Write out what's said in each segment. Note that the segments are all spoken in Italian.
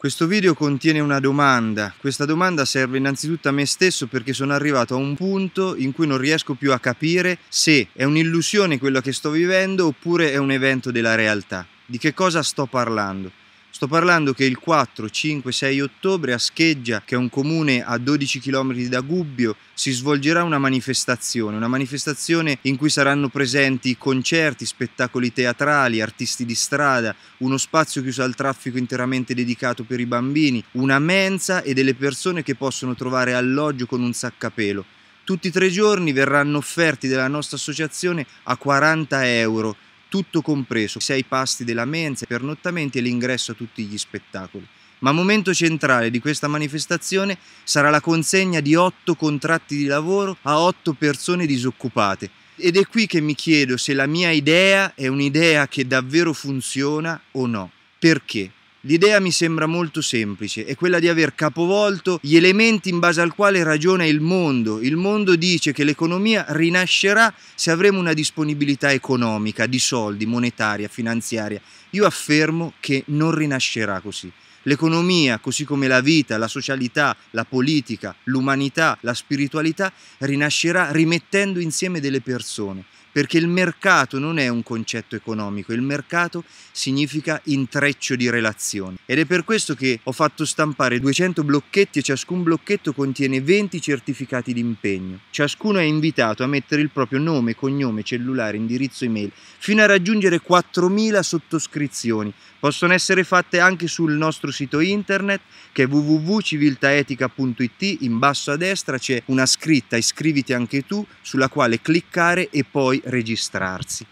Questo video contiene una domanda, questa domanda serve innanzitutto a me stesso perché sono arrivato a un punto in cui non riesco più a capire se è un'illusione quella che sto vivendo oppure è un evento della realtà. Di che cosa sto parlando? Sto parlando che il 4, 5, 6 ottobre a Scheggia, che è un comune a 12 km da Gubbio, si svolgerà una manifestazione, una manifestazione in cui saranno presenti concerti, spettacoli teatrali, artisti di strada, uno spazio chiuso al traffico interamente dedicato per i bambini, una mensa e delle persone che possono trovare alloggio con un saccapelo. Tutti i tre giorni verranno offerti dalla nostra associazione a 40 euro tutto compreso, sia i pasti della mensa, i pernottamenti e l'ingresso a tutti gli spettacoli. Ma momento centrale di questa manifestazione sarà la consegna di otto contratti di lavoro a otto persone disoccupate. Ed è qui che mi chiedo se la mia idea è un'idea che davvero funziona o no. Perché? L'idea mi sembra molto semplice, è quella di aver capovolto gli elementi in base al quale ragiona il mondo. Il mondo dice che l'economia rinascerà se avremo una disponibilità economica, di soldi, monetaria, finanziaria. Io affermo che non rinascerà così. L'economia, così come la vita, la socialità, la politica, l'umanità, la spiritualità, rinascerà rimettendo insieme delle persone perché il mercato non è un concetto economico, il mercato significa intreccio di relazioni ed è per questo che ho fatto stampare 200 blocchetti e ciascun blocchetto contiene 20 certificati di impegno. Ciascuno è invitato a mettere il proprio nome, cognome, cellulare, indirizzo email, fino a raggiungere 4.000 sottoscrizioni. Possono essere fatte anche sul nostro sito internet che è www.civiltaetica.it, in basso a destra c'è una scritta iscriviti anche tu sulla quale cliccare e poi registrarsi.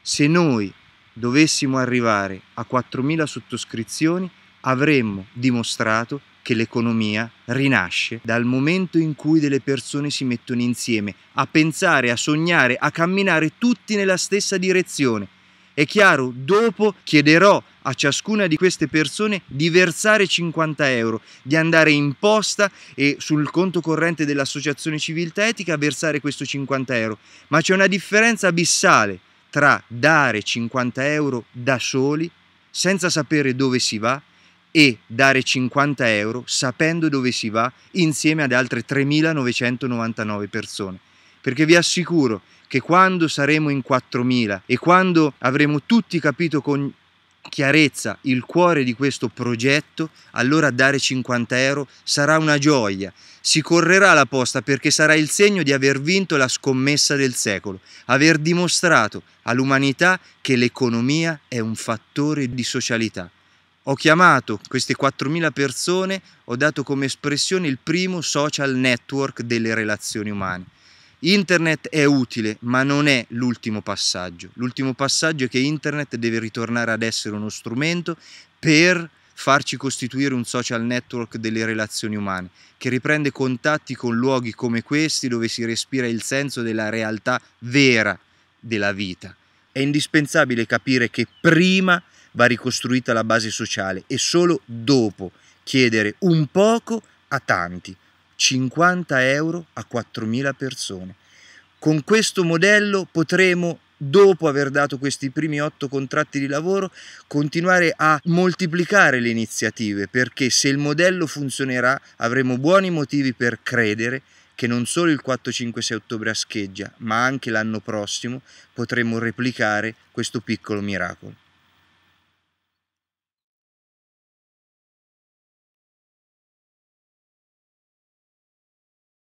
Se noi dovessimo arrivare a 4.000 sottoscrizioni, avremmo dimostrato che l'economia rinasce dal momento in cui delle persone si mettono insieme a pensare, a sognare, a camminare tutti nella stessa direzione è chiaro, dopo chiederò a ciascuna di queste persone di versare 50 euro, di andare in posta e sul conto corrente dell'associazione civiltà etica a versare questo 50 euro. Ma c'è una differenza abissale tra dare 50 euro da soli, senza sapere dove si va, e dare 50 euro sapendo dove si va insieme ad altre 3.999 persone. Perché vi assicuro che quando saremo in 4.000 e quando avremo tutti capito con chiarezza il cuore di questo progetto, allora dare 50 euro sarà una gioia. Si correrà la posta perché sarà il segno di aver vinto la scommessa del secolo, aver dimostrato all'umanità che l'economia è un fattore di socialità. Ho chiamato queste 4.000 persone, ho dato come espressione il primo social network delle relazioni umane. Internet è utile, ma non è l'ultimo passaggio. L'ultimo passaggio è che Internet deve ritornare ad essere uno strumento per farci costituire un social network delle relazioni umane, che riprende contatti con luoghi come questi dove si respira il senso della realtà vera della vita. È indispensabile capire che prima va ricostruita la base sociale e solo dopo chiedere un poco a tanti. 50 euro a 4.000 persone. Con questo modello potremo dopo aver dato questi primi otto contratti di lavoro, continuare a moltiplicare le iniziative, perché se il modello funzionerà avremo buoni motivi per credere che non solo il 4-5-6 ottobre a scheggia, ma anche l'anno prossimo potremo replicare questo piccolo miracolo.